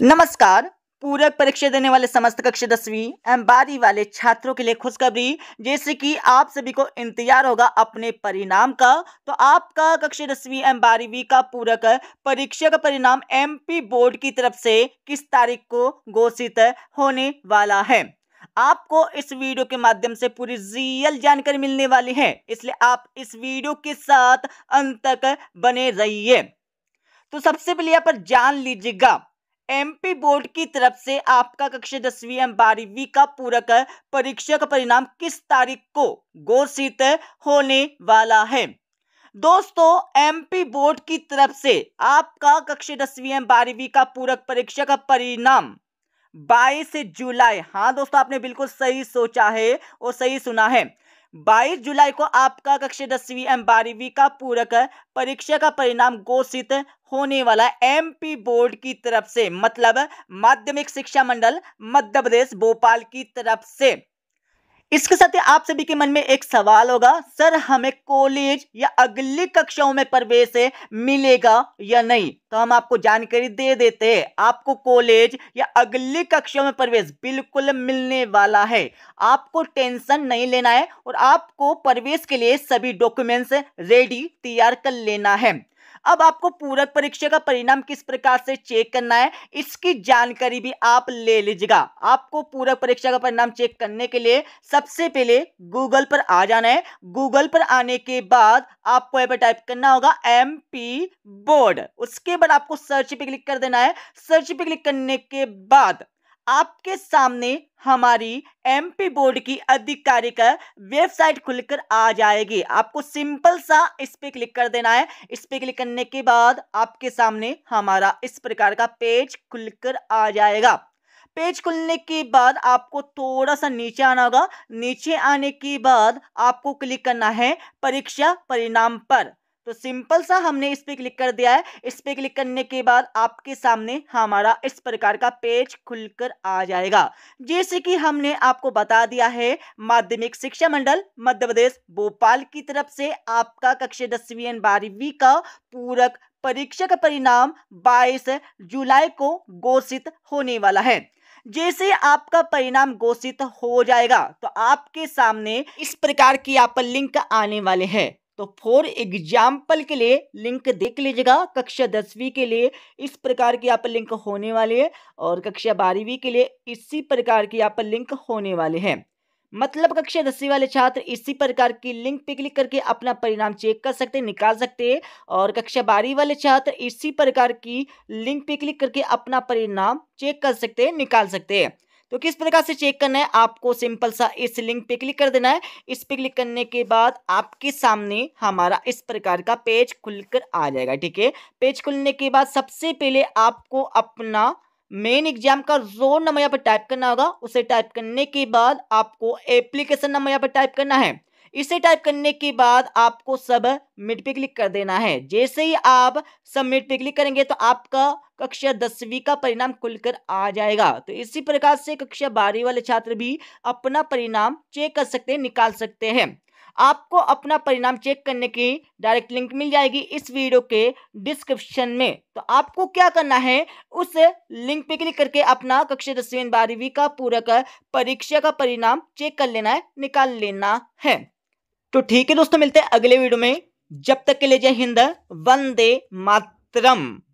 नमस्कार पूरक परीक्षा देने वाले समस्त कक्षा दसवीं एम बारहवीं वाले छात्रों के लिए खुशखबरी जैसे कि आप सभी को इंतजार होगा अपने परिणाम का तो आपका कक्षा दसवीं एम बारहवीं का पूरक परीक्षा का परिणाम एमपी बोर्ड की तरफ से किस तारीख को घोषित होने वाला है आपको इस वीडियो के माध्यम से पूरी रियल जानकारी मिलने वाली है इसलिए आप इस वीडियो के साथ अंत तक बने रहिए तो सबसे पहले यहाँ पर जान लीजिएगा एमपी बोर्ड की तरफ से आपका कक्षा दसवीं एवं बारहवीं का पूरक परीक्षा का परिणाम किस तारीख को घोषित होने वाला है दोस्तों एमपी बोर्ड की तरफ से आपका कक्षा दसवीं एवं बारहवीं का पूरक परीक्षा का परिणाम 22 जुलाई हाँ दोस्तों आपने बिल्कुल सही सोचा है और सही सुना है बाईस जुलाई को आपका कक्षा दसवीं एवं बारहवीं का पूरक परीक्षा का परिणाम घोषित होने वाला एमपी बोर्ड की तरफ से मतलब माध्यमिक शिक्षा मंडल मध्य प्रदेश भोपाल की तरफ से इसके साथ ही आप सभी के मन में एक सवाल होगा सर हमें कॉलेज या अगली कक्षाओं में प्रवेश मिलेगा या नहीं तो हम आपको जानकारी दे देते हैं आपको कॉलेज या अगली कक्षाओं में प्रवेश बिल्कुल मिलने वाला है आपको टेंशन नहीं लेना है और आपको प्रवेश के लिए सभी डॉक्यूमेंट्स रेडी तैयार कर लेना है अब आपको पूरक परीक्षा का परिणाम किस प्रकार से चेक करना है इसकी जानकारी भी आप ले लीजिएगा आपको पूरक परीक्षा का परिणाम चेक करने के लिए सबसे पहले गूगल पर आ जाना है गूगल पर आने के बाद आपको यहाँ पर टाइप करना होगा एम बोर्ड उसके बाद आपको सर्च पे क्लिक कर देना है सर्च पे क्लिक करने के बाद आपके सामने हमारी एमपी बोर्ड की आधिकारिक वेबसाइट खुलकर आ जाएगी आपको सिंपल सा इस पर क्लिक कर देना है इस पर क्लिक करने के बाद आपके सामने हमारा इस प्रकार का पेज खुलकर आ जाएगा पेज खुलने के बाद आपको थोड़ा सा नीचे आना होगा नीचे आने के बाद आपको क्लिक करना है परीक्षा परिणाम पर तो सिंपल सा हमने इस पर क्लिक कर दिया है इस पर क्लिक करने के बाद आपके सामने हमारा इस प्रकार का पेज खुलकर आ जाएगा जैसे कि हमने आपको बता दिया है माध्यमिक शिक्षा मंडल मध्य प्रदेश भोपाल की तरफ से आपका कक्षा दसवीं एंड बारहवीं का पूरक परीक्षा का परिणाम 22 जुलाई को घोषित होने वाला है जैसे आपका परिणाम घोषित हो जाएगा तो आपके सामने इस प्रकार की यहाँ पर लिंक आने वाले हैं तो फॉर एग्जाम्पल के लिए लिंक देख लीजिएगा कक्षा दसवीं के लिए इस प्रकार की यहाँ पर लिंक होने वाले है और कक्षा बारहवीं के लिए इसी प्रकार की यहाँ पर लिंक होने वाले हैं मतलब कक्षा दसवीं वाले छात्र इसी प्रकार की लिंक पे क्लिक करके अपना परिणाम चेक कर सकते हैं निकाल सकते हैं और कक्षा बारहवीं वाले छात्र इसी प्रकार की लिंक पे क्लिक करके अपना परिणाम चेक कर सकते हैं निकाल सकते हैं तो किस प्रकार से चेक करना है आपको सिंपल सा इस लिंक पे क्लिक कर देना है इस पे क्लिक करने के बाद आपके सामने हमारा इस प्रकार का पेज खुलकर आ जाएगा ठीक है पेज खुलने के बाद सबसे पहले आपको अपना मेन एग्जाम का रोल नंबर यहाँ पर टाइप करना होगा उसे टाइप करने के बाद आपको एप्लीकेशन नंबर यहाँ पर टाइप करना है इसे टाइप करने के बाद आपको सब मिट पे क्लिक कर देना है जैसे ही आप सब मिट पे क्लिक करेंगे तो आपका कक्षा दसवीं का परिणाम खुलकर आ जाएगा तो इसी प्रकार से कक्षा बारहवीं वाले छात्र भी अपना परिणाम चेक कर सकते हैं निकाल सकते हैं आपको अपना परिणाम चेक करने की डायरेक्ट लिंक मिल जाएगी इस वीडियो के डिस्क्रिप्शन में तो आपको क्या करना है उस लिंक पे क्लिक करके अपना कक्षा दसवीं बारहवीं का पूरक परीक्षा का परिणाम चेक कर लेना है निकाल लेना है तो ठीक है दोस्तों मिलते हैं अगले वीडियो में जब तक के लिए जय हिंद वंदे मातरम